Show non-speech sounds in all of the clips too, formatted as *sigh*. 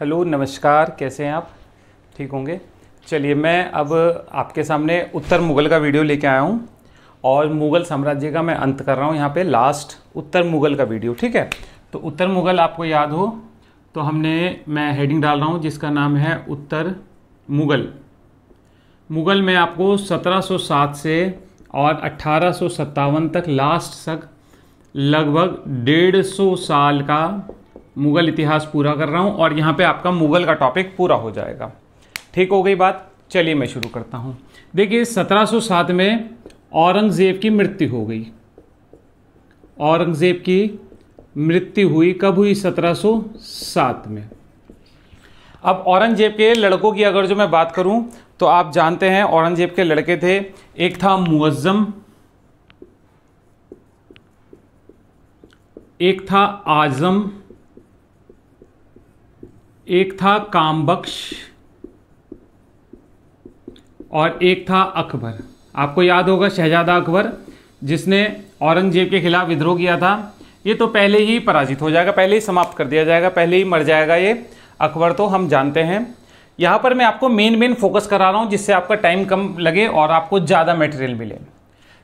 hello नमस्कार कैसे हैं आप ठीक होंगे चलिए मैं अब आपके सामने उत्तर मुगल का वीडियो लेके आया हूँ और मुगल साम्राज्य का मैं अंत कर रहा हूँ यहाँ पे लास्ट उत्तर मुगल का वीडियो ठीक है तो उत्तर मुगल आपको याद हो तो हमने मैं हेडिंग डाल रहा हूँ जिसका नाम है उत्तर मुगल मुगल में आपको 1707 से और अट्ठारह तक लास्ट तक लगभग डेढ़ सौ साल का मुग़ल इतिहास पूरा कर रहा हूँ और यहाँ पे आपका मुग़ल का टॉपिक पूरा हो जाएगा ठीक हो गई बात चलिए मैं शुरू करता हूँ देखिए 1707 में औरंगज़ेब की मृत्यु हो गई औरंगज़ेब की मृत्यु हुई कब हुई 1707 में अब औरंगजेब के लड़कों की अगर जो मैं बात करूं तो आप जानते हैं औरंगजेब के लड़के थे एक था मुअज्जम एक था आजम एक था कामबख्श और एक था अकबर आपको याद होगा शहजादा अकबर जिसने औरंगजेब के खिलाफ विद्रोह किया था ये तो पहले ही पराजित हो जाएगा पहले ही समाप्त कर दिया जाएगा पहले ही मर जाएगा ये अकबर तो हम जानते हैं यहाँ पर मैं आपको मेन मेन फोकस करा रहा हूँ जिससे आपका टाइम कम लगे और आपको ज़्यादा मटेरियल मिले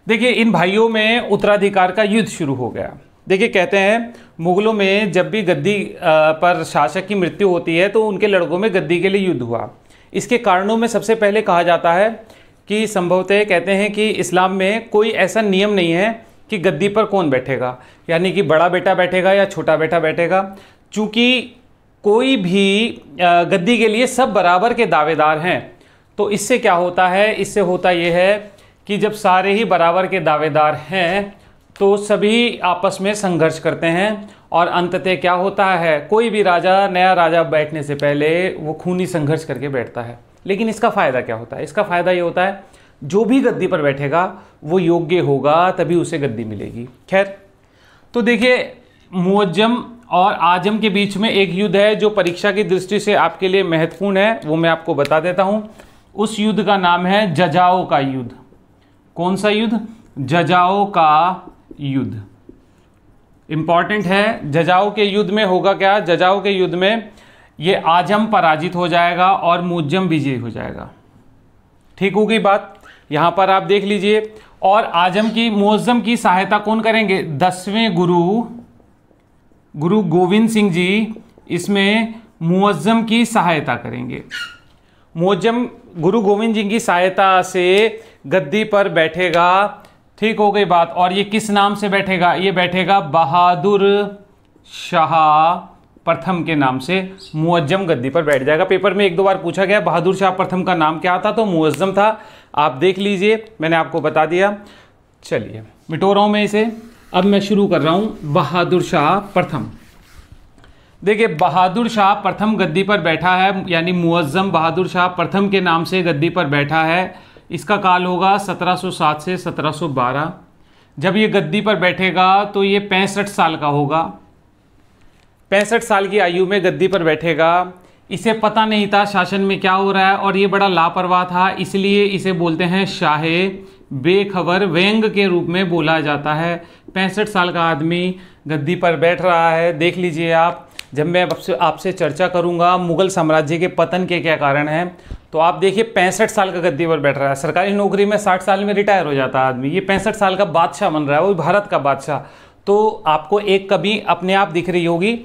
देखिए इन भाइयों में उत्तराधिकार का युद्ध शुरू हो गया देखिए कहते हैं मुगलों में जब भी गद्दी पर शासक की मृत्यु होती है तो उनके लड़कों में गद्दी के लिए युद्ध हुआ इसके कारणों में सबसे पहले कहा जाता है कि संभवतः कहते हैं कि इस्लाम में कोई ऐसा नियम नहीं है कि गद्दी पर कौन बैठेगा यानी कि बड़ा बेटा बैठेगा या छोटा बेटा बैठेगा चूँकि कोई भी गद्दी के लिए सब बराबर के दावेदार हैं तो इससे क्या होता है इससे होता यह है कि जब सारे ही बराबर के दावेदार हैं तो सभी आपस में संघर्ष करते हैं और अंततः क्या होता है कोई भी राजा नया राजा बैठने से पहले वो खूनी संघर्ष करके बैठता है लेकिन इसका फ़ायदा क्या होता है इसका फ़ायदा ये होता है जो भी गद्दी पर बैठेगा वो योग्य होगा तभी उसे गद्दी मिलेगी खैर तो देखिए मुअज्जम और आजम के बीच में एक युद्ध है जो परीक्षा की दृष्टि से आपके लिए महत्वपूर्ण है वो मैं आपको बता देता हूँ उस युद्ध का नाम है जजाओ का युद्ध कौन सा युद्ध जजाओ का युद्ध इंपॉर्टेंट है जजाओ के युद्ध में होगा क्या जजाओ के युद्ध में ये आजम पराजित हो जाएगा और मुजम विजयी हो जाएगा ठीक होगी बात यहां पर आप देख लीजिए और आजम की मुजम की सहायता कौन करेंगे दसवें गुरु गुरु गोविंद सिंह जी इसमें मुजम की सहायता करेंगे मुजम गुरु गोविंद जी की सहायता से गद्दी पर बैठेगा ठीक हो गई बात और ये किस नाम से बैठेगा ये बैठेगा बहादुर शाह प्रथम के नाम से मुअज्जम गद्दी पर बैठ जाएगा पेपर में एक दो बार पूछा गया बहादुर शाह प्रथम का नाम क्या था तो मुअज्जम था आप देख लीजिए मैंने आपको बता दिया चलिए मिटो रहा हूँ मैं इसे अब मैं शुरू कर रहा हूँ बहादुर शाह प्रथम देखिए बहादुर शाह प्रथम गद्दी पर बैठा है यानी मुअज्जम बहादुर शाह प्रथम के नाम से गद्दी पर बैठा है इसका काल होगा 1707 से 1712 जब ये गद्दी पर बैठेगा तो ये पैंसठ साल का होगा पैंसठ साल की आयु में गद्दी पर बैठेगा इसे पता नहीं था शासन में क्या हो रहा है और ये बड़ा लापरवाह था इसलिए इसे बोलते हैं शाहे बेखबर व्यंग के रूप में बोला जाता है पैंसठ साल का आदमी गद्दी पर बैठ रहा है देख लीजिए आप जब मैं आपसे आपसे चर्चा करूंगा मुगल साम्राज्य के पतन के क्या कारण हैं तो आप देखिए पैंसठ साल का गद्दी पर बैठ रहा है सरकारी नौकरी में साठ साल में रिटायर हो जाता है आदमी ये पैंसठ साल का बादशाह बन रहा है वो भारत का बादशाह तो आपको एक कभी अपने आप दिख रही होगी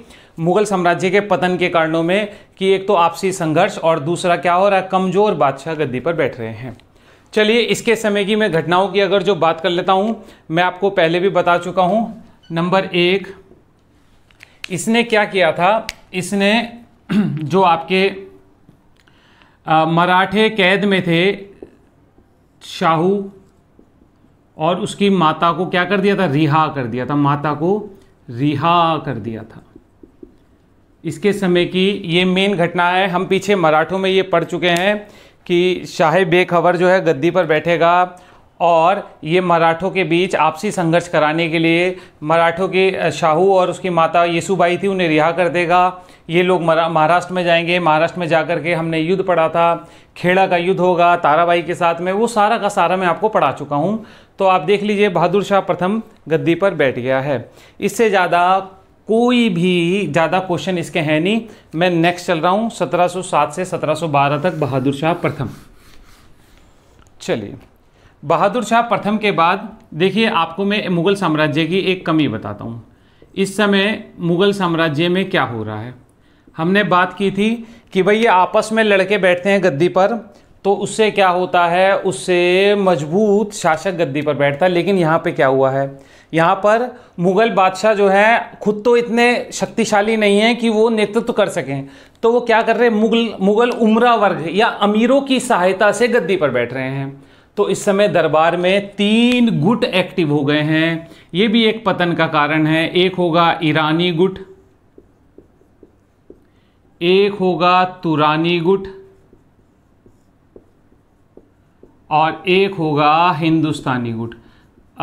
मुगल साम्राज्य के पतन के कारणों में कि एक तो आपसी संघर्ष और दूसरा क्या हो रहा है कमज़ोर बादशाह गद्दी पर बैठ रहे हैं चलिए इसके समय की मैं घटनाओं की अगर जो बात कर लेता हूँ मैं आपको पहले भी बता चुका हूँ नंबर एक इसने क्या किया था इसने *clears throat* जो आपके मराठे कैद में थे शाहू और उसकी माता को क्या कर दिया था रिहा कर दिया था माता को रिहा कर दिया था इसके समय की ये मेन घटना है हम पीछे मराठों में ये पढ़ चुके हैं कि शाहे बेखबर जो है गद्दी पर बैठेगा और ये मराठों के बीच आपसी संघर्ष कराने के लिए मराठों के शाहू और उसकी माता येसुबाई थी उन्हें रिहा कर देगा ये लोग महाराष्ट्र में जाएंगे महाराष्ट्र में जा कर के हमने युद्ध पढ़ा था खेड़ा का युद्ध होगा ताराबाई के साथ में वो सारा का सारा मैं आपको पढ़ा चुका हूँ तो आप देख लीजिए बहादुर शाह प्रथम गद्दी पर बैठ गया है इससे ज़्यादा कोई भी ज़्यादा क्वेश्चन इसके हैं नहीं मैं नेक्स्ट चल रहा हूँ 1707 से 1712 तक बहादुर शाह प्रथम चलिए बहादुर शाह प्रथम के बाद देखिए आपको मैं मुग़ल साम्राज्य की एक कमी बताता हूँ इस समय मुग़ल साम्राज्य में क्या हो रहा है हमने बात की थी कि भाई ये आपस में लड़के बैठते हैं गद्दी पर तो उससे क्या होता है उससे मजबूत शासक गद्दी पर बैठता है लेकिन यहाँ पे क्या हुआ है यहाँ पर मुग़ल बादशाह जो है खुद तो इतने शक्तिशाली नहीं हैं कि वो नेतृत्व कर सकें तो वो क्या कर रहे हैं मुग़ल मुग़ल उम्र वर्ग या अमीरों की सहायता से गद्दी पर बैठ रहे हैं तो इस समय दरबार में तीन गुट एक्टिव हो गए हैं यह भी एक पतन का कारण है एक होगा ईरानी गुट एक होगा तुरानी गुट और एक होगा हिंदुस्तानी गुट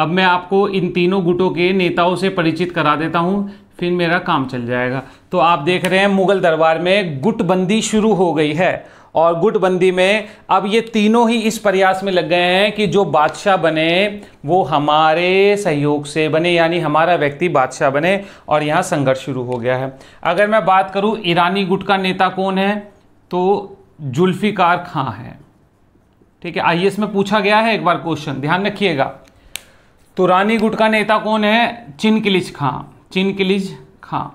अब मैं आपको इन तीनों गुटों के नेताओं से परिचित करा देता हूं फिर मेरा काम चल जाएगा तो आप देख रहे हैं मुगल दरबार में गुटबंदी शुरू हो गई है और गुटबंदी में अब ये तीनों ही इस प्रयास में लग गए हैं कि जो बादशाह बने वो हमारे सहयोग से बने यानी हमारा व्यक्ति बादशाह बने और यहाँ संघर्ष शुरू हो गया है अगर मैं बात करूँ ईरानी गुट का नेता कौन है तो जुल्फ़िकार खां है ठीक है आई में पूछा गया है एक बार क्वेश्चन ध्यान रखिएगा तो रानी गुट का नेता कौन है चिन किलिज खां चिन किलिज खां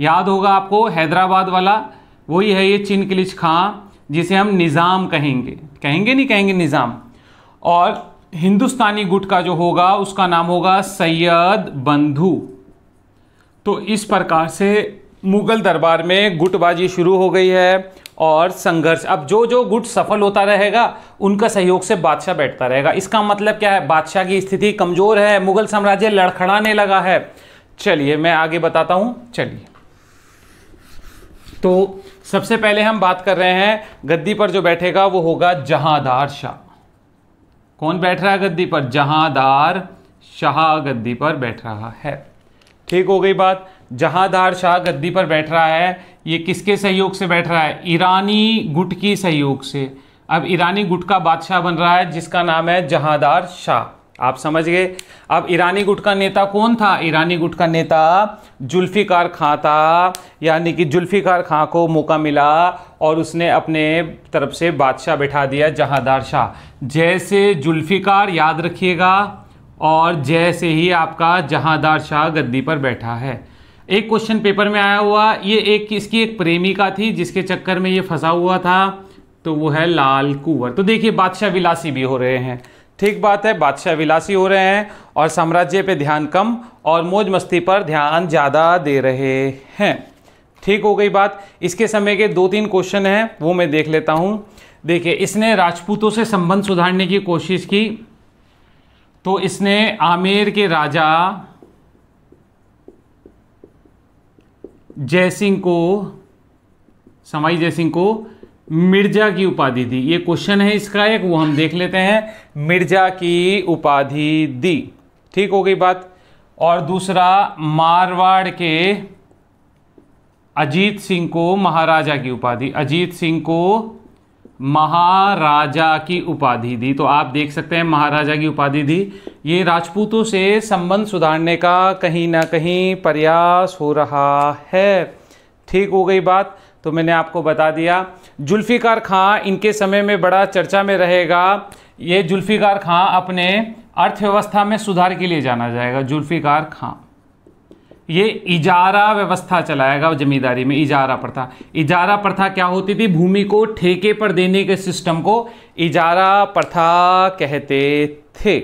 याद होगा आपको हैदराबाद वाला वही है ये चिन किलिज खां जिसे हम निज़ाम कहेंगे कहेंगे नहीं कहेंगे निज़ाम और हिंदुस्तानी गुट का जो होगा उसका नाम होगा सैयद बंधु तो इस प्रकार से मुग़ल दरबार में गुटबाजी शुरू हो गई है और संघर्ष अब जो जो गुट सफल होता रहेगा उनका सहयोग से बादशाह बैठता रहेगा इसका मतलब क्या है बादशाह की स्थिति कमज़ोर है मुग़ल साम्राज्य लड़खड़ाने लगा है चलिए मैं आगे बताता हूँ चलिए तो सबसे पहले हम बात कर रहे हैं गद्दी पर जो बैठेगा वो होगा जहादार शाह कौन बैठ रहा है गद्दी पर जहादार शाह गद्दी पर बैठ रहा है ठीक हो गई बात जहादार शाह गद्दी पर बैठ रहा है ये किसके सहयोग से बैठ रहा है ईरानी गुट की सहयोग से अब ईरानी गुट का बादशाह बन रहा है जिसका नाम है जहादार शाह आप समझ गए अब ईरानी गुट का नेता कौन था ईरानी गुट का नेता जुल्फ़िकार खां था यानी कि जुल्फ़िकार खां को मौका मिला और उसने अपने तरफ से बादशाह बैठा दिया जहादार शाह जैसे जुल्फ़िकार याद रखिएगा और जैसे ही आपका जहादार शाह गद्दी पर बैठा है एक क्वेश्चन पेपर में आया हुआ ये एक इसकी एक प्रेमिका थी जिसके चक्कर में ये फंसा हुआ था तो वो है लाल कुंवर तो देखिए बादशाह विलासी भी हो रहे हैं ठीक बात है बादशाह विलासी हो रहे हैं और साम्राज्य पे ध्यान कम और मौज मस्ती पर ध्यान ज़्यादा दे रहे हैं ठीक हो गई बात इसके समय के दो तीन क्वेश्चन हैं वो मैं देख लेता हूँ देखिए इसने राजपूतों से संबंध सुधारने की कोशिश की तो इसने आमेर के राजा जयसिंह को समाई जयसिंह को मिर्जा की उपाधि दी ये क्वेश्चन है इसका एक वो हम देख लेते हैं मिर्जा की उपाधि दी ठीक हो गई बात और दूसरा मारवाड़ के अजीत सिंह को महाराजा की उपाधि अजीत सिंह को महाराजा की उपाधि दी तो आप देख सकते हैं महाराजा की उपाधि दी ये राजपूतों से संबंध सुधारने का कहीं ना कहीं प्रयास हो रहा है ठीक हो गई बात तो मैंने आपको बता दिया जुल्फ़िकार खां इनके समय में बड़ा चर्चा में रहेगा ये जुल्फ़िकार खां अपने अर्थव्यवस्था में सुधार के लिए जाना जाएगा जुल्फ़िकार खां ये इजारा व्यवस्था चलाएगा जमींदारी में इजारा प्रथा इजारा प्रथा क्या होती थी भूमि को ठेके पर देने के सिस्टम को इजारा प्रथा कहते थे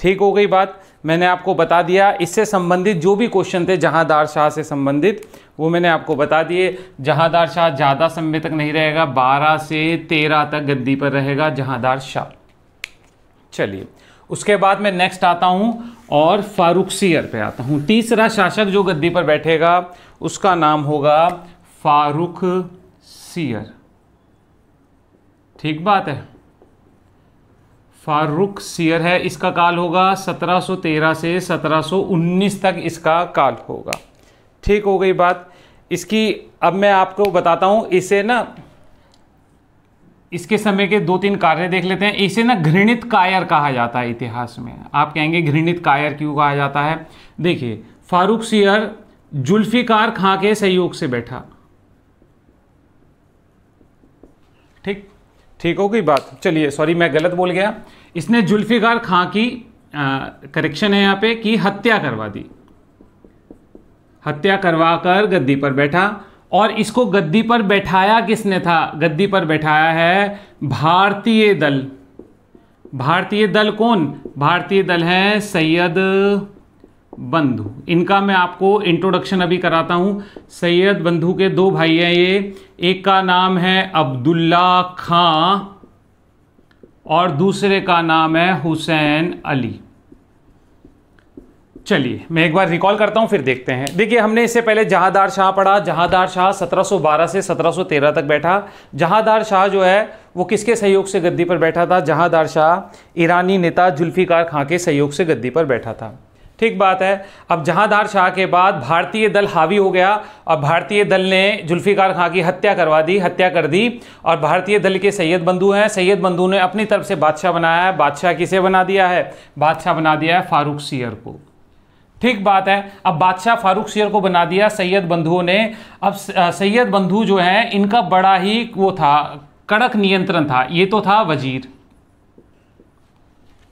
ठीक हो गई बात मैंने आपको बता दिया इससे संबंधित जो भी क्वेश्चन थे जहांदार शाह से संबंधित वो मैंने आपको बता दिए जहांदार शाह ज़्यादा समय तक नहीं रहेगा बारह से तेरह तक गद्दी पर रहेगा जहांदार शाह चलिए उसके बाद मैं नेक्स्ट आता हूँ और फारूक सीयर पे आता हूँ तीसरा शासक जो गद्दी पर बैठेगा उसका नाम होगा फारूक सीयर ठीक बात है फारूक सियर है इसका काल होगा 1713 से 1719 तक इसका काल होगा ठीक हो गई बात इसकी अब मैं आपको बताता हूँ इसे ना इसके समय के दो तीन कार्य देख लेते हैं इसे ना घृणित कायर कहा जाता है इतिहास में आप कहेंगे घृणित कायर क्यों कहा जाता है देखिए फारूक सियर जुल्फ़िकार खां के सहयोग से बैठा ठीक ठीक हो गई बात चलिए सॉरी मैं गलत बोल गया इसने जुल्फिकार खां की करेक्शन है यहां पे कि हत्या करवा दी हत्या करवा कर गद्दी पर बैठा और इसको गद्दी पर बैठाया किसने था गद्दी पर बैठाया है भारतीय दल भारतीय दल कौन भारतीय दल है सैयद बंधु इनका मैं आपको इंट्रोडक्शन अभी कराता हूँ सैयद बंधु के दो भाई हैं ये एक का नाम है अब्दुल्ला खां और दूसरे का नाम है हुसैन अली चलिए मैं एक बार रिकॉल करता हूँ फिर देखते हैं देखिए हमने इससे पहले जहादार शाह पढ़ा जहादार शाह 1712 से 1713 तक बैठा जहादार शाह जो है वो किसके सहयोग से गद्दी पर बैठा था जहादार शाह ईरानी नेता जुल्फ़िकार खां के सहयोग से गद्दी पर बैठा था ठीक बात है अब जहांदार शाह के बाद भारतीय दल हावी हो गया और भारतीय दल ने जुल्फ़िकार खां की हत्या करवा दी हत्या कर दी और भारतीय दल के सैयद बंधु हैं सैयद बंधु ने अपनी तरफ से बादशाह बनाया है बादशाह किसे बना दिया है बादशाह बना दिया है फारूक सियर को ठीक बात है अब बादशाह फारूक सियर को बना दिया सैयद बंधुओं ने अब सैयद बंधु जो है इनका बड़ा ही वो था कड़क नियंत्रण था ये तो था वजीर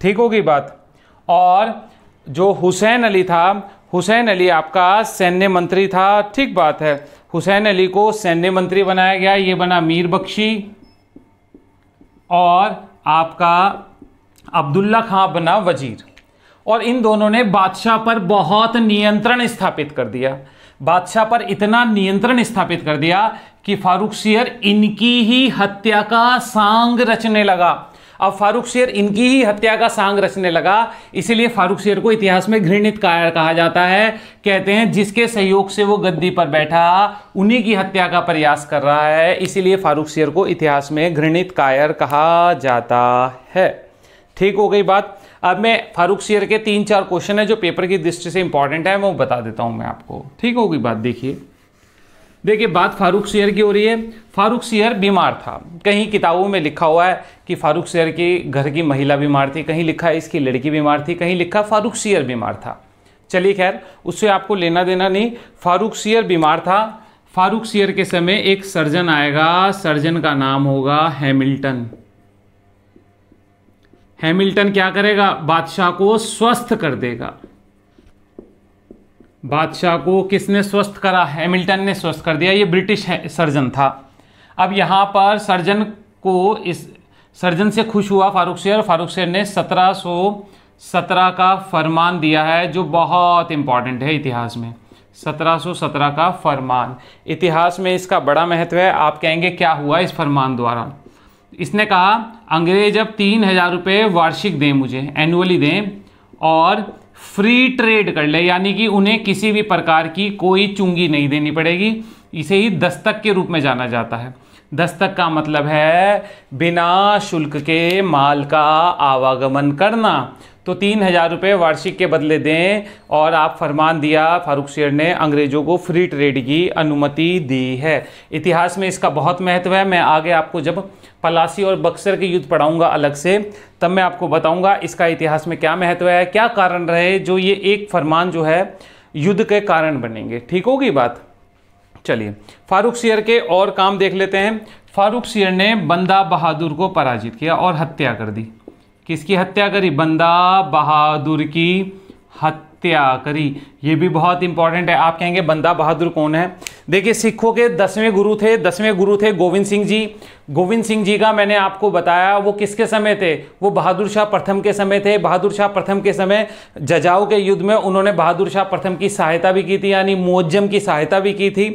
ठीक होगी बात और जो हुसैन अली था हुसैन अली आपका सैन्य मंत्री था ठीक बात है हुसैन अली को सैन्य मंत्री बनाया गया ये बना मीर बख्शी और आपका अब्दुल्ला खां बना वजीर और इन दोनों ने बादशाह पर बहुत नियंत्रण स्थापित कर दिया बादशाह पर इतना नियंत्रण स्थापित कर दिया कि फारूक सियर इनकी ही हत्या का सांग रचने लगा अब फारूक शेर इनकी ही हत्या का सांग रचने लगा इसीलिए फारूक शेर को इतिहास में घृणित कायर कहा जाता है कहते हैं जिसके सहयोग से वो गद्दी पर बैठा उन्हीं की हत्या का प्रयास कर रहा है इसीलिए फारूक शेर को इतिहास में घृणित कायर कहा जाता है ठीक हो गई बात अब मैं फारूक शेर के तीन चार क्वेश्चन है जो पेपर की दृष्टि से इंपॉर्टेंट है वो बता देता हूँ मैं आपको ठीक होगी बात देखिए देखिए बात फारूक शेयर की हो रही है फारूक शेयर बीमार था कहीं किताबों में लिखा हुआ है कि फारूक शेयर की घर की महिला बीमार थी कहीं लिखा है इसकी लड़की बीमार थी कहीं लिखा फारूक शेयर बीमार था चलिए खैर उससे आपको लेना देना नहीं फारूक शेयर बीमार था फारूक शेयर के समय एक सर्जन आएगा सर्जन का नाम होगा हैमिल्टन हैमिल्टन क्या करेगा बादशाह को स्वस्थ कर देगा बादशाह को किसने स्वस्थ करा हैमिल्टन ने स्वस्थ कर दिया ये ब्रिटिश सर्जन था अब यहाँ पर सर्जन को इस सर्जन से खुश हुआ फारूक शेर फारूक शेर ने सत्रह सत्रह का फरमान दिया है जो बहुत इम्पॉर्टेंट है इतिहास में 1717 का फरमान इतिहास में इसका बड़ा महत्व है आप कहेंगे क्या हुआ इस फरमान द्वारा इसने कहा अंग्रेज अब तीन हज़ार रुपये वार्षिक दें मुझे एनुअली दें और फ्री ट्रेड कर ले यानी कि उन्हें किसी भी प्रकार की कोई चुंगी नहीं देनी पड़ेगी इसे ही दस्तक के रूप में जाना जाता है दस्तक का मतलब है बिना शुल्क के माल का आवागमन करना तो तीन हज़ार रुपये वार्षिक के बदले दें और आप फरमान दिया फारूक शेर ने अंग्रेज़ों को फ्री ट्रेड की अनुमति दी है इतिहास में इसका बहुत महत्व है मैं आगे आपको जब पलासी और बक्सर के युद्ध पढ़ाऊंगा अलग से तब मैं आपको बताऊंगा इसका इतिहास में क्या महत्व है क्या कारण रहे जो ये एक फरमान जो है युद्ध के कारण बनेंगे ठीक होगी बात चलिए फारूक सियर के और काम देख लेते हैं फारूक सियर ने बंदा बहादुर को पराजित किया और हत्या कर दी किसकी हत्या करी बंदा बहादुर की हत्या हत्या करी ये भी बहुत इंपॉर्टेंट है आप कहेंगे बंदा बहादुर कौन है देखिए सिखों के दसवें गुरु थे दसवें गुरु थे गोविंद सिंह जी गोविंद सिंह जी का मैंने आपको बताया वो किसके समय थे वो बहादुर शाह प्रथम के समय थे बहादुर शाह प्रथम के समय जजाओ के युद्ध में उन्होंने बहादुर शाह प्रथम की सहायता भी की थी यानी मुअज्जम की सहायता भी की थी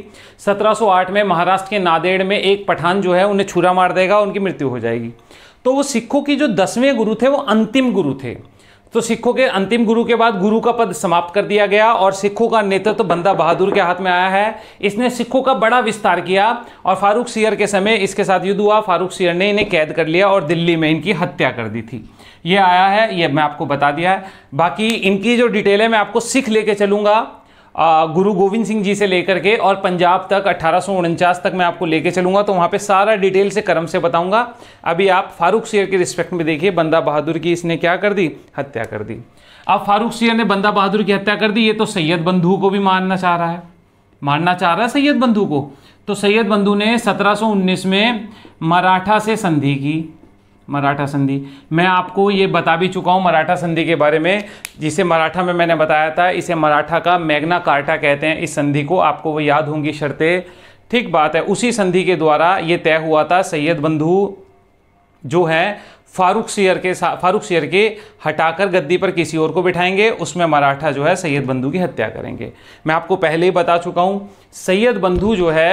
1708 में महाराष्ट्र के नादेड़ में एक पठान जो है उन्हें छुरा मार देगा उनकी मृत्यु हो जाएगी तो वो सिखों की जो दसवें गुरु थे वो अंतिम गुरु थे तो सिखों के अंतिम गुरु के बाद गुरु का पद समाप्त कर दिया गया और सिखों का नेतृत्व तो बंदा बहादुर के हाथ में आया है इसने सिखों का बड़ा विस्तार किया और फारूक सियर के समय इसके साथ युद्ध हुआ फारूक सियर ने इन्हें कैद कर लिया और दिल्ली में इनकी हत्या कर दी थी ये आया है ये मैं आपको बता दिया है बाकी इनकी जो डिटेल है मैं आपको सिख लेके चलूंगा गुरु गोविंद सिंह जी से लेकर के और पंजाब तक अट्ठारह तक मैं आपको लेके चलूँगा तो वहाँ पे सारा डिटेल से कर्म से बताऊँगा अभी आप फारूक शेर के रिस्पेक्ट में देखिए बंदा बहादुर की इसने क्या कर दी हत्या कर दी अब फारूक शेर ने बंदा बहादुर की हत्या कर दी ये तो सैयद बंधु को भी मानना चाह रहा है मानना चाह रहा है सैयद बंधु को तो सैयद बंधु ने सत्रह में मराठा से संधि की मराठा संधि मैं आपको ये बता भी चुका हूँ मराठा संधि के बारे में जिसे मराठा में मैंने बताया था इसे मराठा का मैग्ना कार्टा कहते हैं इस संधि को आपको वो याद होंगी शर्तें ठीक बात है उसी संधि के द्वारा ये तय हुआ था सैयद बंधु जो है फारूक शेयर के फारूक सियर के हटाकर गद्दी पर किसी और को बिठाएंगे उसमें मराठा जो है सैयद बंधु की हत्या करेंगे मैं आपको पहले ही बता चुका हूँ सैयद बंधु जो है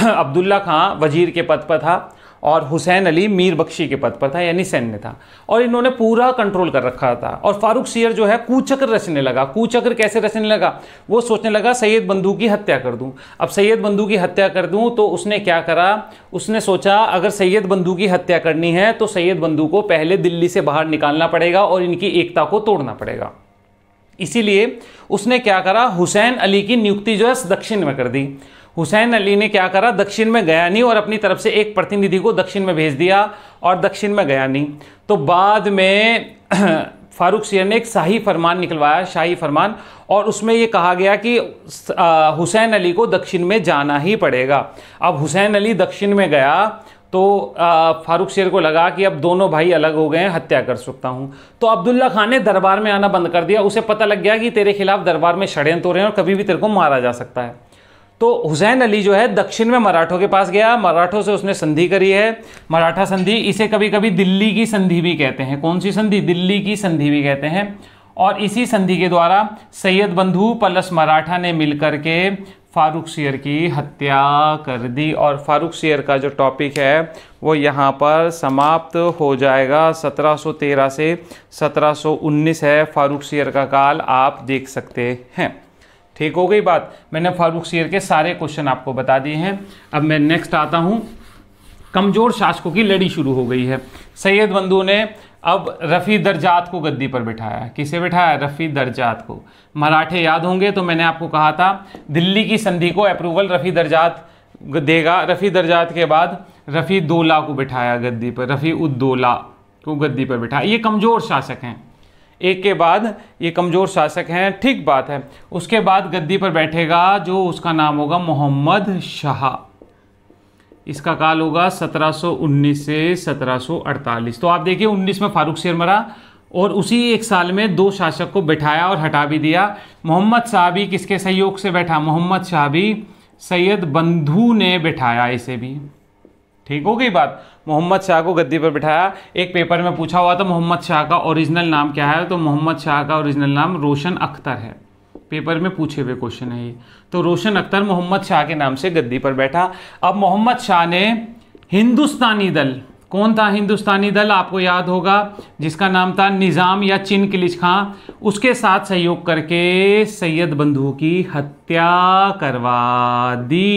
*clears throat* अब्दुल्ला खां वजीर के पद पर था और हुसैन अली मीर बख्शी के पद पर था यानी सैन्य था और इन्होंने पूरा कंट्रोल कर रखा था और फारूक सियर जो है कुचक्र रचने लगा कुचक्र कैसे रचने लगा वो सोचने लगा सैयद बंधु की हत्या कर दूं अब सैयद बंधु की हत्या कर दूं तो उसने क्या करा उसने सोचा अगर सैयद बंधु की हत्या करनी है तो सैयद बंधु को पहले दिल्ली से बाहर निकालना पड़ेगा और इनकी एकता को तोड़ना पड़ेगा इसीलिए उसने क्या करा हुसैन अली की नियुक्ति जो है दक्षिण में कर दी हुसैन अली ने क्या करा दक्षिण में गया नहीं और अपनी तरफ से एक प्रतिनिधि को दक्षिण में भेज दिया और दक्षिण में गया नहीं तो बाद में *clears throat* फारूक शेर ने एक शाही फरमान निकलवाया शाही फरमान और उसमें ये कहा गया कि हुसैन अली को दक्षिण में जाना ही पड़ेगा अब हुसैन अली दक्षिण में गया तो फारूक शेर को लगा कि अब दोनों भाई अलग हो गए हैं हत्या कर सकता हूँ तो अब्दुल्ला खान ने दरबार में आना बंद कर दिया उसे पता लग गया कि तेरे खिलाफ दरबार में षड्यंत्र हो रहे हैं और कभी भी तेरे को मारा जा सकता है तो हुसैन अली जो है दक्षिण में मराठों के पास गया मराठों से उसने संधि करी है मराठा संधि इसे कभी कभी दिल्ली की संधि भी कहते हैं कौन सी संधि दिल्ली की संधि भी कहते हैं और इसी संधि के द्वारा सैयद बंधु प्लस मराठा ने मिलकर के फारूक शेयर की हत्या कर दी और फारूक शेयर का जो टॉपिक है वो यहाँ पर समाप्त हो जाएगा 1713 से 1719 है फारूक शेयर का काल आप देख सकते हैं ठीक हो गई बात मैंने फारूक शेर के सारे क्वेश्चन आपको बता दिए हैं अब मैं नेक्स्ट आता हूँ कमज़ोर शासकों की लड़ी शुरू हो गई है सैयद बंधु ने अब रफ़ी दर्जात को गद्दी पर बिठाया किसे बिठाया रफ़ी दर्जात को मराठे याद होंगे तो मैंने आपको कहा था दिल्ली की संधि को अप्रूवल रफ़ी दर्जात देगा रफ़ी दर्जात के बाद रफ़ी दोला को बिठाया गद्दी पर रफ़ी उद्दोला को गद्दी पर बिठाया ये कमज़ोर शासक हैं एक के बाद ये कमज़ोर शासक हैं ठीक बात है उसके बाद गद्दी पर बैठेगा जो उसका नाम होगा मोहम्मद शाह इसका काल होगा 1719 से 1748 तो आप देखिए 19 में फारूक शेर मरा और उसी एक साल में दो शासक को बैठाया और हटा भी दिया मोहम्मद शाहबी किसके सहयोग से बैठा मोहम्मद शाहबी सैयद बंधु ने बैठाया इसे भी ठीक हो गई बात मोहम्मद शाह को गद्दी पर बिठाया एक पेपर में पूछा हुआ था मोहम्मद शाह का ओरिजिनल नाम क्या है तो मोहम्मद शाह का ओरिजिनल नाम रोशन अख्तर है पेपर में पूछे हुए क्वेश्चन है ये तो रोशन अख्तर मोहम्मद शाह के नाम से गद्दी पर बैठा अब मोहम्मद शाह ने हिंदुस्तानी दल कौन था हिंदुस्तानी दल आपको याद होगा जिसका नाम था निज़ाम या चिन किलिच खां उसके साथ सहयोग करके सैयद बंधु की हत्या करवा दी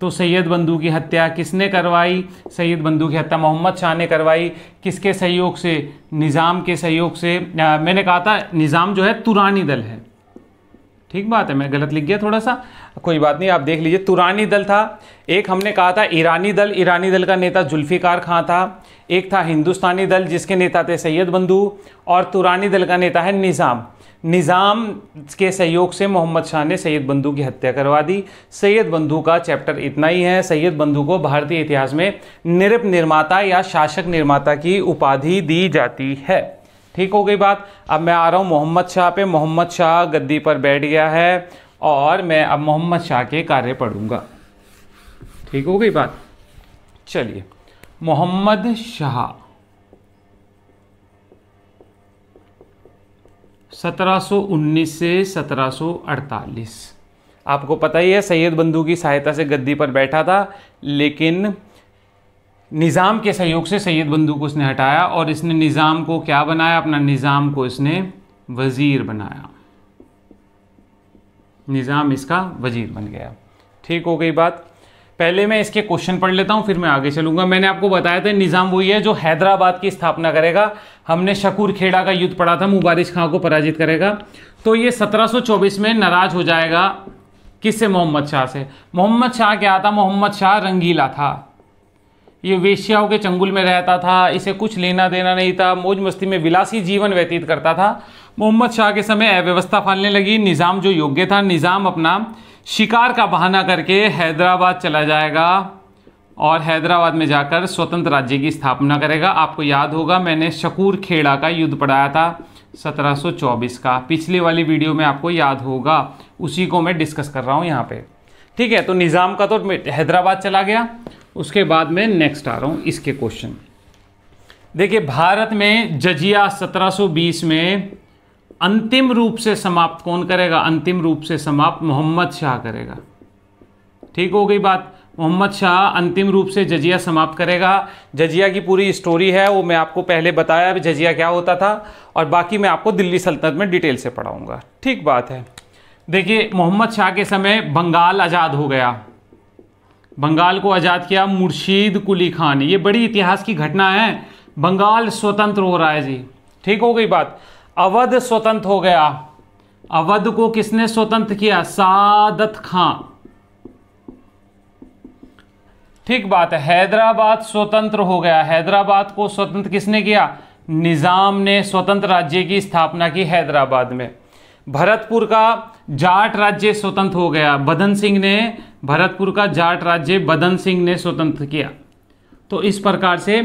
तो सैयद बंधु की हत्या किसने करवाई सैयद बंधु की हत्या मोहम्मद शाह ने करवाई किसके सहयोग से निज़ाम के सहयोग से आ, मैंने कहा था निज़ाम जो है तुरानी दल है ठीक बात है मैं गलत लिख गया थोड़ा सा कोई बात नहीं आप देख लीजिए तुरानी दल था एक हमने कहा था ईरानी दल ईरानी दल का नेता जुल्फ़िकार खां था एक था हिंदुस्तानी दल जिसके नेता थे सैयद बंधु और तुरानी दल का नेता है निज़ाम निज़ाम के सहयोग से मोहम्मद शाह ने सैयद बंधु की हत्या करवा दी सैयद बंधु का चैप्टर इतना ही है सैयद बंधु को भारतीय इतिहास में निरप निर्माता या शासक निर्माता की उपाधि दी जाती है ठीक हो गई बात अब मैं आ रहा हूँ मोहम्मद शाह पे मोहम्मद शाह गद्दी पर बैठ गया है और मैं अब मोहम्मद शाह के कार्य पढ़ूंगा ठीक हो गई बात चलिए मोहम्मद शाह 1719 से 1748 आपको पता ही है सैयद बंधु की सहायता से गद्दी पर बैठा था लेकिन निज़ाम के सहयोग से सैयद बंधु को उसने हटाया और इसने निज़ाम को क्या बनाया अपना निज़ाम को इसने वज़ीर बनाया निज़ाम इसका वज़ीर बन गया ठीक हो गई बात पहले मैं इसके क्वेश्चन पढ़ लेता हूँ फिर मैं आगे चलूंगा मैंने आपको बताया था निज़ाम वही है जो हैदराबाद की स्थापना करेगा हमने शकूर खेड़ा का युद्ध पढ़ा था मुबारिश खां को पराजित करेगा तो ये 1724 में नाराज हो जाएगा किससे मोहम्मद शाह से मोहम्मद शाह क्या था मोहम्मद शाह रंगीला था ये वेश्याओं के चंगुल में रहता था इसे कुछ लेना देना नहीं था मौज मस्ती में विलासी जीवन व्यतीत करता था मोहम्मद शाह के समय अव्यवस्था फैलने लगी निज़ाम जो योग्य था निज़ाम अपना शिकार का बहाना करके हैदराबाद चला जाएगा और हैदराबाद में जाकर स्वतंत्र राज्य की स्थापना करेगा आपको याद होगा मैंने शकूर खेड़ा का युद्ध पढ़ाया था 1724 का पिछले वाली वीडियो में आपको याद होगा उसी को मैं डिस्कस कर रहा हूँ यहाँ पे ठीक है तो निज़ाम का तो हैदराबाद चला गया उसके बाद में नेक्स्ट आ रहा हूँ इसके क्वेश्चन देखिए भारत में जजिया सत्रह में अंतिम रूप से समाप्त कौन करेगा अंतिम रूप से समाप्त मोहम्मद शाह करेगा ठीक हो गई बात मोहम्मद शाह अंतिम रूप से जजिया समाप्त करेगा जजिया की पूरी स्टोरी है वो मैं आपको पहले बताया जजिया क्या होता था और बाकी मैं आपको दिल्ली सल्तनत में डिटेल से पढ़ाऊंगा ठीक बात है देखिए मोहम्मद शाह के समय बंगाल आज़ाद हो गया बंगाल को आज़ाद किया मुर्शीद कुली खान ये बड़ी इतिहास की घटना है बंगाल स्वतंत्र हो रहा है जी ठीक हो गई बात अवध स्वतंत्र हो गया अवध को किसने स्वतंत्र किया सादत खां ठीक बात है हैदराबाद स्वतंत्र हो गया हैदराबाद को स्वतंत्र किसने किया निज़ाम ने स्वतंत्र राज्य की स्थापना की हैदराबाद में भरतपुर का जाट राज्य स्वतंत्र हो गया बदन सिंह ने भरतपुर का जाट राज्य बदन सिंह ने स्वतंत्र किया तो इस प्रकार से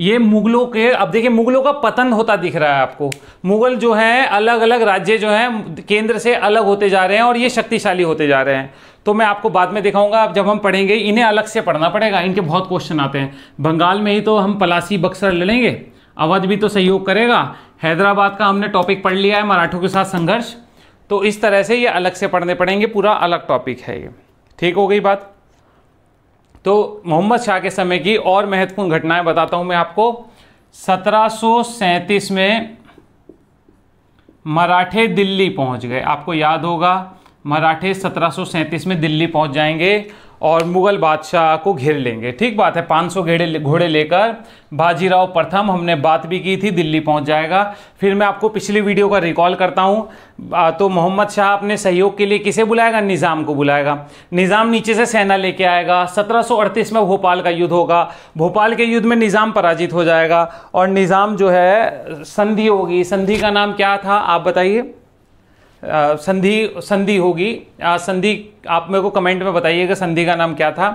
ये मुगलों के अब देखिए मुगलों का पतन होता दिख रहा है आपको मुगल जो हैं अलग अलग राज्य जो हैं केंद्र से अलग होते जा रहे हैं और ये शक्तिशाली होते जा रहे हैं तो मैं आपको बाद में दिखाऊंगा अब जब हम पढ़ेंगे इन्हें अलग से पढ़ना पड़ेगा इनके बहुत क्वेश्चन आते हैं बंगाल में ही तो हम पलासी बक्सर ले लेंगे अवध भी तो सहयोग करेगा हैदराबाद का हमने टॉपिक पढ़ लिया है मराठों के साथ संघर्ष तो इस तरह से ये अलग से पढ़ने पड़ेंगे पूरा अलग टॉपिक है ये ठीक हो गई बात तो मोहम्मद शाह के समय की और महत्वपूर्ण घटनाएं बताता हूं मैं आपको 1737 में मराठे दिल्ली पहुंच गए आपको याद होगा मराठे 1737 में दिल्ली पहुंच जाएंगे और मुगल बादशाह को घेर लेंगे ठीक बात है 500 घेड़े घोड़े लेकर बाजीराव प्रथम हमने बात भी की थी दिल्ली पहुंच जाएगा फिर मैं आपको पिछली वीडियो का रिकॉल करता हूं तो मोहम्मद शाह अपने सहयोग के लिए किसे बुलाएगा निज़ाम को बुलाएगा निज़ाम नीचे से सेना लेके आएगा 1738 में भोपाल का युद्ध होगा भोपाल के युद्ध में निज़ाम पराजित हो जाएगा और निज़ाम जो है संधि होगी संधि का नाम क्या था आप बताइए संधि संधि होगी संधि आप मेरे को कमेंट में बताइएगा संधि का नाम क्या था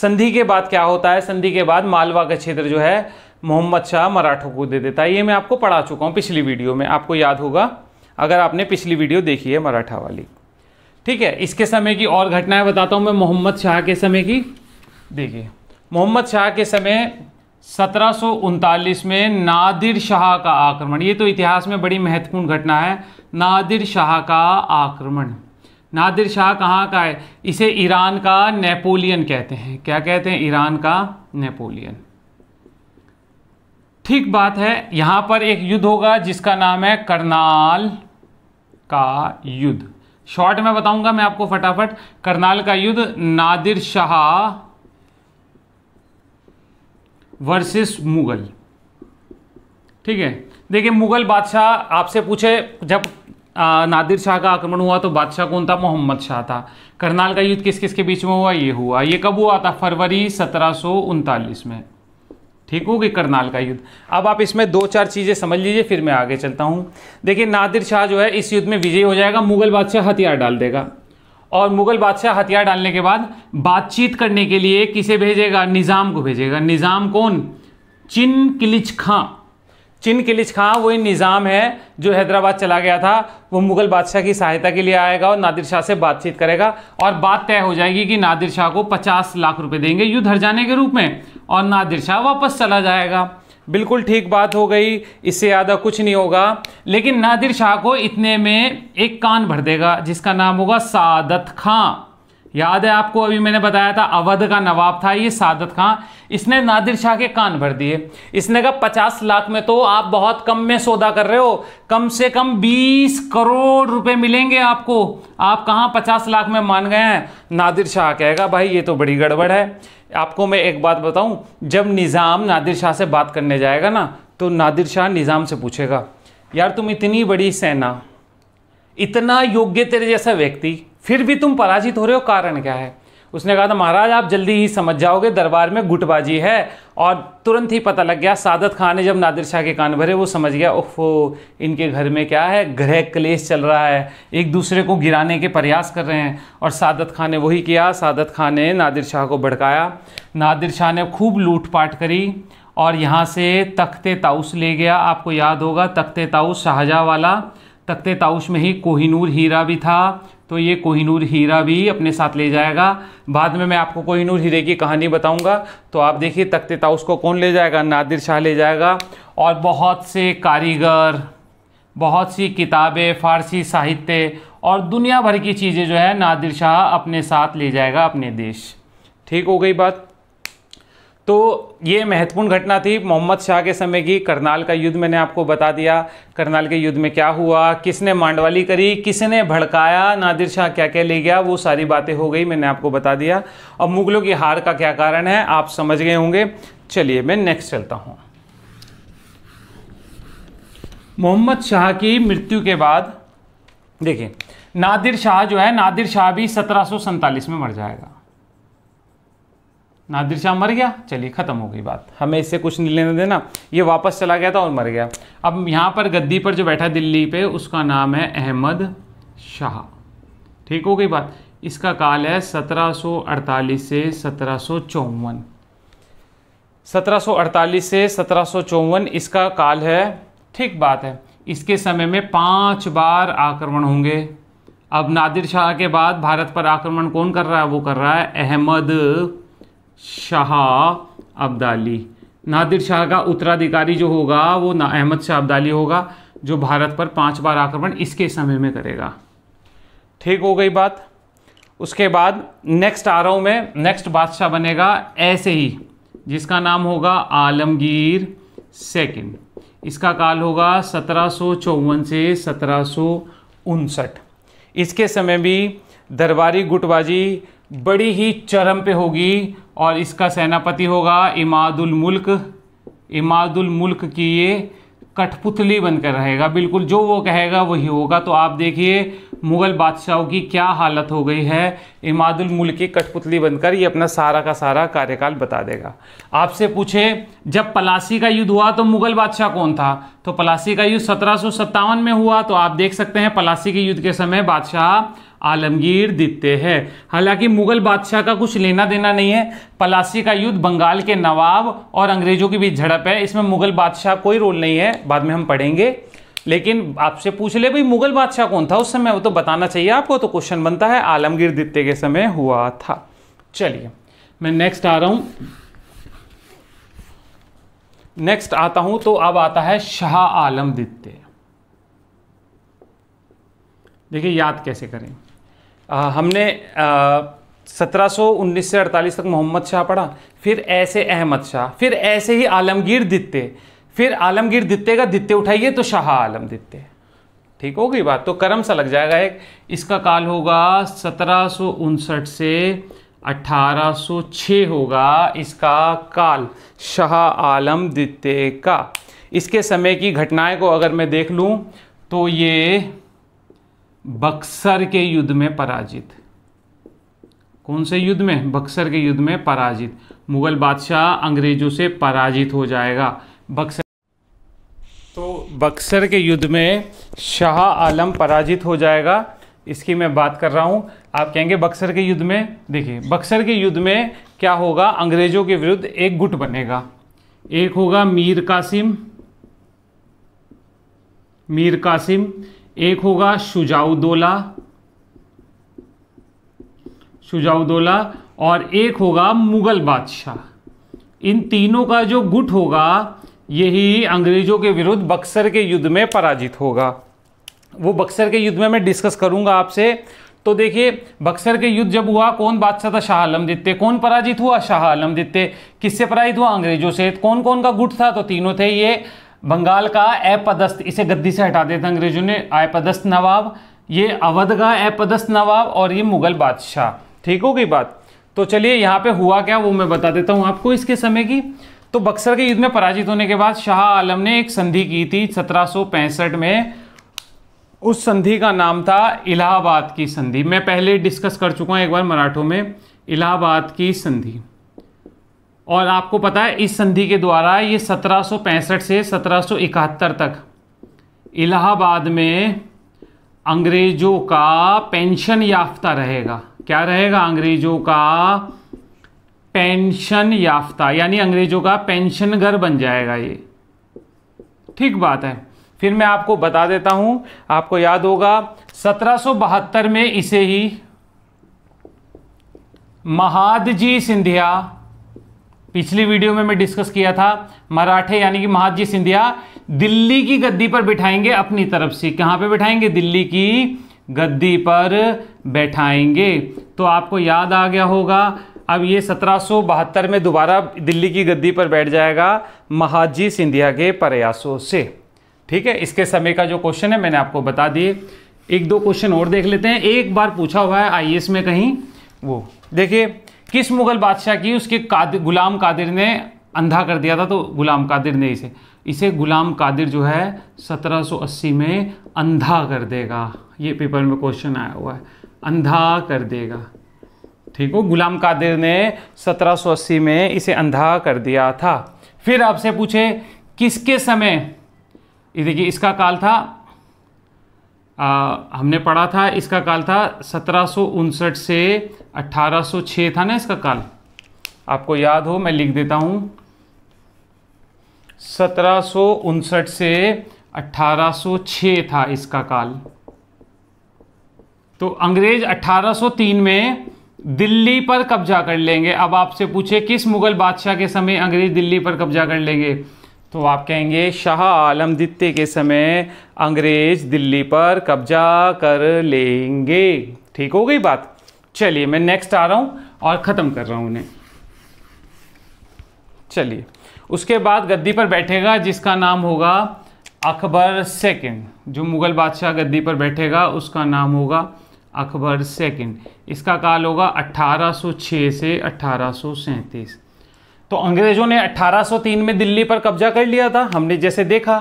संधि के बाद क्या होता है संधि के बाद मालवा का क्षेत्र जो है मोहम्मद शाह मराठों को दे देता है ये मैं आपको पढ़ा चुका हूँ पिछली वीडियो में आपको याद होगा अगर आपने पिछली वीडियो देखी है मराठा वाली ठीक है इसके समय की और घटनाएं बताता हूँ मैं मोहम्मद शाह के समय की देखिए मोहम्मद शाह के समय सत्रह में नादिर शाह का आक्रमण ये तो इतिहास में बड़ी महत्वपूर्ण घटना है नादिर शाह का आक्रमण नादिर शाह कहाँ का है इसे ईरान का नेपोलियन कहते हैं क्या कहते हैं ईरान का नेपोलियन ठीक बात है यहां पर एक युद्ध होगा जिसका नाम है करनाल का युद्ध शॉर्ट में बताऊंगा मैं आपको फटाफट करनाल का युद्ध नादिर शाह वर्सेस मुगल ठीक है देखिए मुगल बादशाह आपसे पूछे जब नादिर शाह का आक्रमण हुआ तो बादशाह कौन था मोहम्मद शाह था करनाल का युद्ध किस किस के बीच में हुआ ये हुआ ये कब हुआ था फरवरी सत्रह में ठीक होगी करनाल का युद्ध अब आप इसमें दो चार चीज़ें समझ लीजिए फिर मैं आगे चलता हूँ देखिए नादिर शाह जो है इस युद्ध में विजयी हो जाएगा मुगल बादशाह हथियार डाल देगा और मुगल बादशाह हथियार डालने के बाद बातचीत करने के लिए किसे भेजेगा निज़ाम को भेजेगा निज़ाम कौन चिन किलिच खां चिन किलिच खां वही निज़ाम है जो हैदराबाद चला गया था वो मुग़ल बादशाह की सहायता के लिए आएगा और नादिर शाह से बातचीत करेगा और बात तय हो जाएगी कि नादिर शाह को 50 लाख रुपए देंगे युद्ध हर जाने के रूप में और नादिर शाह वापस चला जाएगा बिल्कुल ठीक बात हो गई इससे ज़्यादा कुछ नहीं होगा लेकिन नादिर शाह को इतने में एक कान भर देगा जिसका नाम होगा सादत खां याद है आपको अभी मैंने बताया था अवध का नवाब था ये सादत खां इसने नादिर शाह के कान भर दिए इसने कहा पचास लाख में तो आप बहुत कम में सौदा कर रहे हो कम से कम बीस करोड़ रुपए मिलेंगे आपको आप कहाँ पचास लाख में मान गए हैं नादिर शाह कहेगा भाई ये तो बड़ी गड़बड़ है आपको मैं एक बात बताऊं जब निज़ाम नादिर शाह से बात करने जाएगा ना तो नादिर शाह निज़ाम से पूछेगा यार तुम इतनी बड़ी सेना इतना योग्य तेरे जैसा व्यक्ति फिर भी तुम पराजित हो रहे हो कारण क्या है उसने कहा था महाराज आप जल्दी ही समझ जाओगे दरबार में गुटबाजी है और तुरंत ही पता लग गया सादत खान ने जब नादिर शाह के कान भरे वो समझ गया ओफो इनके घर में क्या है ग्रह क्लेश चल रहा है एक दूसरे को गिराने के प्रयास कर रहे हैं और सादत खान ने वही किया सादत खान ने नादिर शाह को भड़काया नादिर शाह ने खूब लूटपाट करी और यहाँ से तख्ते ताउस ले गया आपको याद होगा तख्ते ताउस शाहजहाँ वाला तख्ते ताउस में ही कोहिनूर हीरा भी था तो ये कोहिनूर हीरा भी अपने साथ ले जाएगा बाद में मैं आपको कोहिनूर हीरे की कहानी बताऊंगा तो आप देखिए तख्ते ताउस को कौन ले जाएगा नादिर शाह ले जाएगा और बहुत से कारीगर बहुत सी किताबें फ़ारसी साहित्य और दुनिया भर की चीज़ें जो है नादिर शाह अपने साथ ले जाएगा अपने देश ठीक हो गई बात तो ये महत्वपूर्ण घटना थी मोहम्मद शाह के समय की करनाल का युद्ध मैंने आपको बता दिया करनाल के युद्ध में क्या हुआ किसने मांडवाली करी किसने भड़काया नादिर शाह क्या क्या ले गया वो सारी बातें हो गई मैंने आपको बता दिया अब मुगलों की हार का क्या कारण है आप समझ गए होंगे चलिए मैं नेक्स्ट चलता हूँ मोहम्मद शाह की मृत्यु के बाद देखिए नादिर शाह जो है नादिर शाह भी सत्रह में मर जाएगा नादिर शाह मर गया चलिए ख़त्म हो गई बात हमें इससे कुछ नहीं लेना देना ये वापस चला गया था और मर गया अब यहाँ पर गद्दी पर जो बैठा दिल्ली पे उसका नाम है अहमद शाह ठीक हो गई बात इसका काल है 1748 से सत्रह सत्रह से सत्रह इसका काल है ठीक बात है इसके समय में पांच बार आक्रमण होंगे अब नादिर शाह के बाद भारत पर आक्रमण कौन कर रहा है वो कर रहा है अहमद शाह अब्दाली नादिर शाह का उत्तराधिकारी जो होगा वो अहमद शाह अब्दाली होगा जो भारत पर पांच बार आक्रमण इसके समय में करेगा ठीक हो गई बात उसके बाद नेक्स्ट आ रहा हूँ मैं नेक्स्ट बादशाह बनेगा ऐसे ही जिसका नाम होगा आलमगीर सेकंड इसका काल होगा सत्रह से सत्रह इसके समय भी दरबारी गुटबाजी बड़ी ही चरम पे होगी और इसका सेनापति होगा इमादुल मुल्क इमादुल मुल्क की ये कठपुतली बनकर रहेगा बिल्कुल जो वो कहेगा वही होगा तो आप देखिए मुग़ल बादशाहों की क्या हालत हो गई है इमादुल मुल्क की कठपुतली बनकर ये अपना सारा का सारा कार्यकाल बता देगा आपसे पूछे जब पलासी का युद्ध हुआ तो मुग़ल बादशाह कौन था तो पलासी का युद्ध सत्रह में हुआ तो आप देख सकते हैं पलासी के युद्ध के समय बादशाह आलमगीर दित्य है हालांकि मुगल बादशाह का कुछ लेना देना नहीं है पलासी का युद्ध बंगाल के नवाब और अंग्रेजों के बीच झड़प है इसमें मुगल बादशाह कोई रोल नहीं है बाद में हम पढ़ेंगे लेकिन आपसे पूछ ले भाई मुगल बादशाह कौन था उस समय वो तो बताना चाहिए आपको तो क्वेश्चन बनता है आलमगीर दित्य के समय हुआ था चलिए मैं नेक्स्ट आ रहा हूं नेक्स्ट आता हूं तो अब आता है शाह आलम दित्य देखिए याद कैसे करें आ, हमने सत्रह सौ उन्नीस से अड़तालीस तक मोहम्मद शाह पढ़ा फिर ऐसे अहमद शाह फिर ऐसे ही आलमगीर दित्ते फिर आलमगीर दित्ते का दित्ते उठाइए तो शाह आलम दित्ते ठीक हो गई बात तो कर्म सा लग जाएगा एक इसका काल होगा सत्रह से 1806 होगा इसका काल शाह आलम दित्ते का इसके समय की घटनाएं को अगर मैं देख लूँ तो ये बक्सर के युद्ध में पराजित कौन से युद्ध में बक्सर के युद्ध में पराजित मुगल बादशाह अंग्रेजों से पराजित हो जाएगा बक्सर तो बक्सर के युद्ध में शाह आलम पराजित हो जाएगा इसकी मैं बात कर रहा हूं आप कहेंगे बक्सर के युद्ध में देखिए बक्सर के युद्ध में क्या होगा अंग्रेज़ों के विरुद्ध एक गुट बनेगा एक होगा मीर कासिम मीर कासिम एक होगा शुजाउदोला शुजाउदोला और एक होगा मुगल बादशाह इन तीनों का जो गुट होगा यही अंग्रेजों के विरुद्ध बक्सर के युद्ध में पराजित होगा वो बक्सर के युद्ध में मैं डिस्कस करूंगा आपसे तो देखिए बक्सर के युद्ध जब हुआ कौन बादशाह था शाह आलम दित्य कौन पराजित हुआ शाह आलम दित्य किससे पराजित हुआ अंग्रेजों से कौन कौन का गुट था तो तीनों थे ये बंगाल का अपदस्थ इसे गद्दी से हटा देता अंग्रेजों ने अपदस्थ नवाब ये अवध का अपदस्थ नवाब और ये मुगल बादशाह ठीक हो गई बात तो चलिए यहाँ पे हुआ क्या वो मैं बता देता हूँ आपको इसके समय की तो बक्सर के युद्ध में पराजित होने के बाद शाह आलम ने एक संधि की थी सत्रह में उस संधि का नाम था इलाहाबाद की संधि मैं पहले डिस्कस कर चुका हूँ एक बार मराठों में इलाहाबाद की संधि और आपको पता है इस संधि के द्वारा ये 1765 से 1771 तक इलाहाबाद में अंग्रेज़ों का पेंशन याफ्ता रहेगा क्या रहेगा अंग्रेज़ों का पेंशन याफ्ता यानी अंग्रेज़ों का पेंशन घर बन जाएगा ये ठीक बात है फिर मैं आपको बता देता हूं आपको याद होगा 1772 में इसे ही महादजी सिंधिया पिछली वीडियो में मैं डिस्कस किया था मराठे यानी कि महाजी सिंधिया दिल्ली की गद्दी पर बिठाएंगे अपनी तरफ से कहाँ पे बिठाएंगे दिल्ली की गद्दी पर बैठाएंगे तो आपको याद आ गया होगा अब ये सत्रह में दोबारा दिल्ली की गद्दी पर बैठ जाएगा महाजी सिंधिया के प्रयासों से ठीक है इसके समय का जो क्वेश्चन है मैंने आपको बता दिए एक दो क्वेश्चन और देख लेते हैं एक बार पूछा हुआ है आईएएस में कहीं वो देखिए किस मुग़ल बादशाह की उसके काद, गुलाम कादिर ने अंधा कर दिया था तो गुलाम कादिर ने इसे इसे गुलाम कादिर जो है 1780 में अंधा कर देगा ये पेपर में क्वेश्चन आया हुआ है अंधा कर देगा ठीक हो गुलाम कादिर ने 1780 में इसे अंधा कर दिया था फिर आपसे पूछे किसके समय देखिए इसका काल था आ, हमने पढ़ा था इसका काल था सत्रह से 1806 था ना इसका काल आपको याद हो मैं लिख देता हूँ सत्रह से 1806 था इसका काल तो अंग्रेज 1803 में दिल्ली पर कब्जा कर लेंगे अब आपसे पूछे किस मुगल बादशाह के समय अंग्रेज दिल्ली पर कब्जा कर लेंगे तो आप कहेंगे शाह आलम द्वितीय के समय अंग्रेज दिल्ली पर कब्जा कर लेंगे ठीक हो गई बात चलिए मैं नेक्स्ट आ रहा हूँ और ख़त्म कर रहा हूँ उन्हें चलिए उसके बाद गद्दी पर बैठेगा जिसका नाम होगा अकबर सेकंड जो मुग़ल बादशाह गद्दी पर बैठेगा उसका नाम होगा अकबर सेकंड इसका काल होगा 1806 से अठारह तो अंग्रेज़ों ने 1803 में दिल्ली पर कब्जा कर लिया था हमने जैसे देखा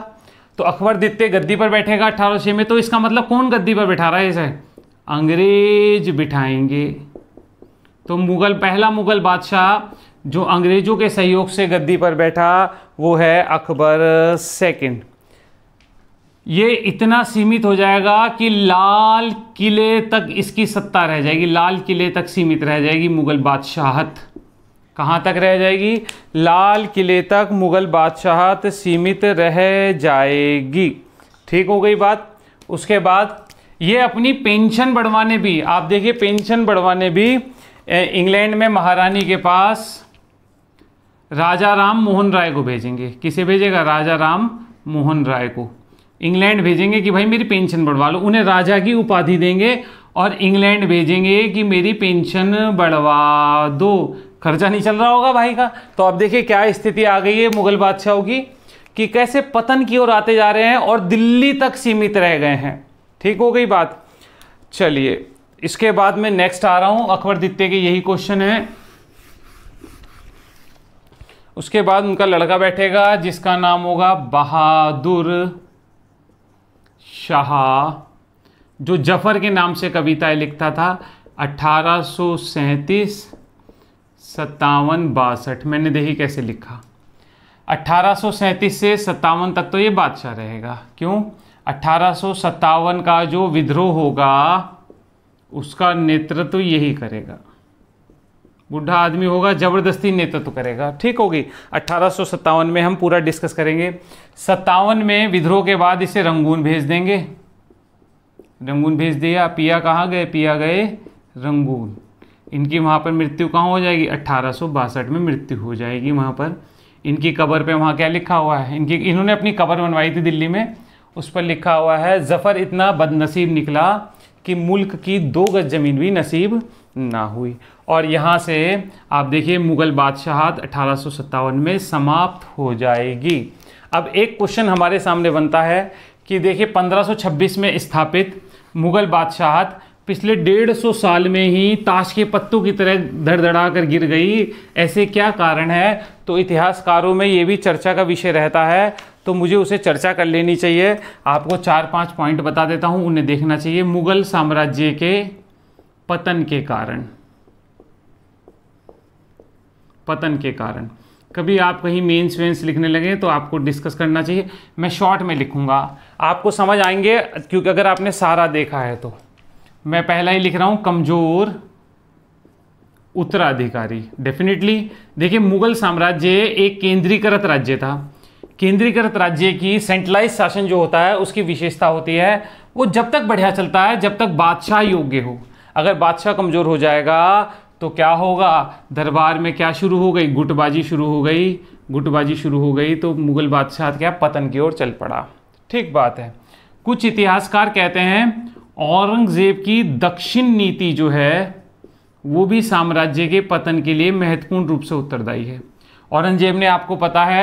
तो अकबर दित्य गद्दी पर बैठेगा अठारह में तो इसका मतलब कौन गद्दी पर बैठा रहा है इसे अंग्रेज बिठाएंगे तो मुग़ल पहला मुग़ल बादशाह जो अंग्रेज़ों के सहयोग से गद्दी पर बैठा वो है अकबर सेकंड ये इतना सीमित हो जाएगा कि लाल किले तक इसकी सत्ता रह जाएगी लाल किले तक सीमित रह जाएगी मुग़ल बादशाहत कहाँ तक रह जाएगी लाल किले तक मुग़ल बादशाहत सीमित रह जाएगी ठीक हो गई बात उसके बाद ये अपनी पेंशन बढ़वाने भी आप देखिए पेंशन बढ़वाने भी इंग्लैंड में महारानी के पास राजा राम मोहन राय को भेजेंगे किसे भेजेगा राजा राम मोहन राय को इंग्लैंड भेजेंगे कि भाई मेरी पेंशन बढ़वा लो उन्हें राजा की उपाधि देंगे और इंग्लैंड भेजेंगे कि मेरी पेंशन बढ़वा दो खर्चा नहीं चल रहा होगा भाई का तो अब देखिए क्या स्थिति आ गई है मुगल बादशाहों की कि कैसे पतन की ओर आते जा रहे हैं और दिल्ली तक सीमित रह गए हैं ठीक हो गई बात चलिए इसके बाद में नेक्स्ट आ रहा हूं अकबर दित्य के यही क्वेश्चन है उसके बाद उनका लड़का बैठेगा जिसका नाम होगा बहादुर शाह जो जफर के नाम से कविताएं लिखता था अठारह सत्तावन बासठ मैंने देखी कैसे लिखा 1837 से सत्तावन तक तो ये बादशाह रहेगा क्यों अठारह का जो विद्रोह होगा उसका नेतृत्व तो यही करेगा बूढ़ा आदमी होगा जबरदस्ती नेतृत्व तो करेगा ठीक होगी अट्ठारह में हम पूरा डिस्कस करेंगे सत्तावन में विद्रोह के बाद इसे रंगून भेज देंगे रंगून भेज दिया पिया कहाँ गए पिया गए रंगून इनकी वहाँ पर मृत्यु कहाँ हो जाएगी अट्ठारह में मृत्यु हो जाएगी वहाँ पर इनकी कबर पे वहाँ क्या लिखा हुआ है इनकी इन्होंने अपनी कबर बनवाई थी दिल्ली में उस पर लिखा हुआ है जफ़र इतना बदनसीब निकला कि मुल्क की दो गज ज़मीन भी नसीब ना हुई और यहाँ से आप देखिए मुग़ल बादशाहत अठारह में समाप्त हो जाएगी अब एक क्वेश्चन हमारे सामने बनता है कि देखिए 1526 में स्थापित मुग़ल बादशाहत पिछले डेढ़ सौ साल में ही ताश के पत्तों की तरह धड़धड़ा कर गिर गई ऐसे क्या कारण है तो इतिहासकारों में ये भी चर्चा का विषय रहता है तो मुझे उसे चर्चा कर लेनी चाहिए आपको चार पांच पॉइंट बता देता हूँ उन्हें देखना चाहिए मुगल साम्राज्य के पतन के कारण पतन के कारण कभी आप कहीं मेंस वेंस लिखने लगे तो आपको डिस्कस करना चाहिए मैं शॉर्ट में लिखूंगा आपको समझ आएंगे क्योंकि अगर आपने सारा देखा है तो मैं पहला ही लिख रहा हूं कमजोर उत्तराधिकारी डेफिनेटली देखिए मुगल साम्राज्य एक केंद्रीकृत राज्य था केंद्रीकृत राज्य की सेंट्रलाइज शासन जो होता है उसकी विशेषता होती है वो जब तक बढ़िया चलता है जब तक बादशाह योग्य हो अगर बादशाह कमज़ोर हो जाएगा तो क्या होगा दरबार में क्या शुरू हो गई गुटबाजी शुरू हो गई गुटबाजी शुरू हो गई तो मुगल बादशाह क्या पतन की ओर चल पड़ा ठीक बात है कुछ इतिहासकार कहते हैं औरंगजेब की दक्षिण नीति जो है वो भी साम्राज्य के पतन के लिए महत्वपूर्ण रूप से उत्तरदायी है औरंगजेब ने आपको पता है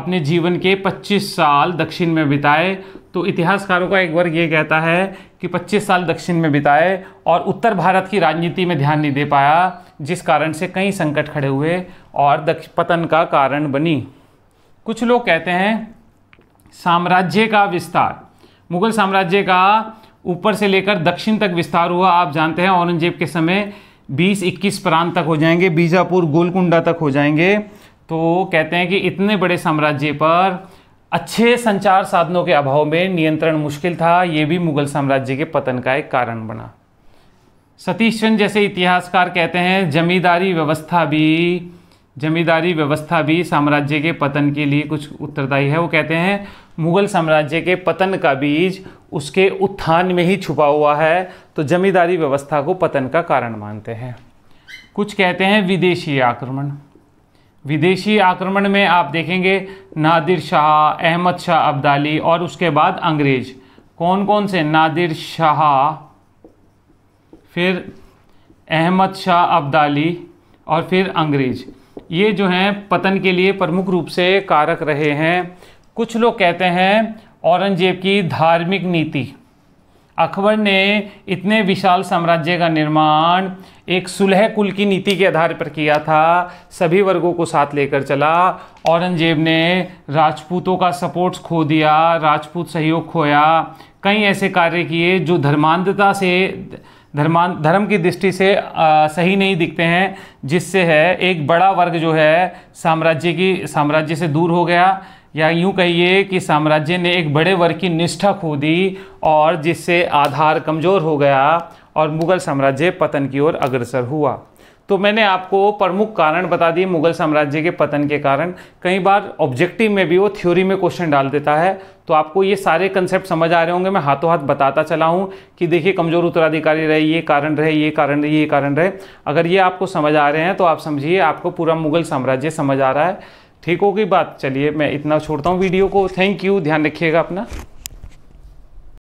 अपने जीवन के 25 साल दक्षिण में बिताए तो इतिहासकारों का एक वर्ग ये कहता है कि 25 साल दक्षिण में बिताए और उत्तर भारत की राजनीति में ध्यान नहीं दे पाया जिस कारण से कई संकट खड़े हुए और पतन का कारण बनी कुछ लोग कहते हैं साम्राज्य का विस्तार मुगल साम्राज्य का ऊपर से लेकर दक्षिण तक विस्तार हुआ आप जानते हैं औरंगजेब के समय 20-21 प्रांत तक हो जाएंगे बीजापुर गोलकुंडा तक हो जाएंगे तो कहते हैं कि इतने बड़े साम्राज्य पर अच्छे संचार साधनों के अभाव में नियंत्रण मुश्किल था ये भी मुगल साम्राज्य के पतन का एक कारण बना सतीश चंद जैसे इतिहासकार कहते हैं जमींदारी व्यवस्था भी जमींदारी व्यवस्था भी साम्राज्य के पतन के लिए कुछ उत्तरदायी है वो कहते हैं मुगल साम्राज्य के पतन का बीज उसके उत्थान में ही छुपा हुआ है तो जमींदारी व्यवस्था को पतन का कारण मानते हैं कुछ कहते हैं विदेशी आक्रमण विदेशी आक्रमण में आप देखेंगे नादिर शाह अहमद शाह अब्दाली और उसके बाद अंग्रेज कौन कौन से नादिर शाह फिर अहमद शाह अब्दाली और फिर अंग्रेज ये जो हैं पतन के लिए प्रमुख रूप से कारक रहे हैं कुछ लोग कहते हैं औरंगजेब की धार्मिक नीति अकबर ने इतने विशाल साम्राज्य का निर्माण एक सुलह कुल की नीति के आधार पर किया था सभी वर्गों को साथ लेकर चला औरंगजेब ने राजपूतों का सपोर्ट खो दिया राजपूत सहयोग खोया कई ऐसे कार्य किए जो धर्मांधता से धर्मान धर्म की दृष्टि से आ, सही नहीं दिखते हैं जिससे है एक बड़ा वर्ग जो है साम्राज्य की साम्राज्य से दूर हो गया या यूं कहिए कि साम्राज्य ने एक बड़े वर्ग की निष्ठा खो दी और जिससे आधार कमज़ोर हो गया और मुग़ल साम्राज्य पतन की ओर अग्रसर हुआ तो मैंने आपको प्रमुख कारण बता दिए मुगल साम्राज्य के पतन के कारण कई बार ऑब्जेक्टिव में भी वो थ्योरी में क्वेश्चन डाल देता है तो आपको ये सारे कंसेप्ट समझ आ रहे होंगे मैं हाथों हाथ बताता चला हूँ कि देखिए कमजोर उत्तराधिकारी रहे ये कारण रहे ये कारण रहे ये कारण रहे अगर ये आपको समझ आ रहे हैं तो आप समझिए आपको पूरा मुगल साम्राज्य समझ आ रहा है ठीक होगी बात चलिए मैं इतना छोड़ता हूँ वीडियो को थैंक यू ध्यान रखिएगा अपना